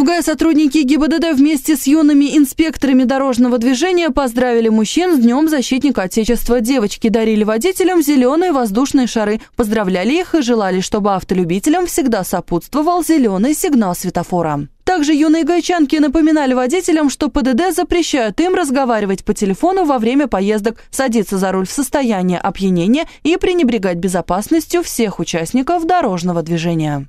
В ГАИ сотрудники ГИБДД вместе с юными инспекторами дорожного движения поздравили мужчин с Днем защитника Отечества. Девочки дарили водителям зеленые воздушные шары, поздравляли их и желали, чтобы автолюбителям всегда сопутствовал зеленый сигнал светофора. Также юные гайчанки напоминали водителям, что ПДД запрещают им разговаривать по телефону во время поездок, садиться за руль в состоянии опьянения и пренебрегать безопасностью всех участников дорожного движения.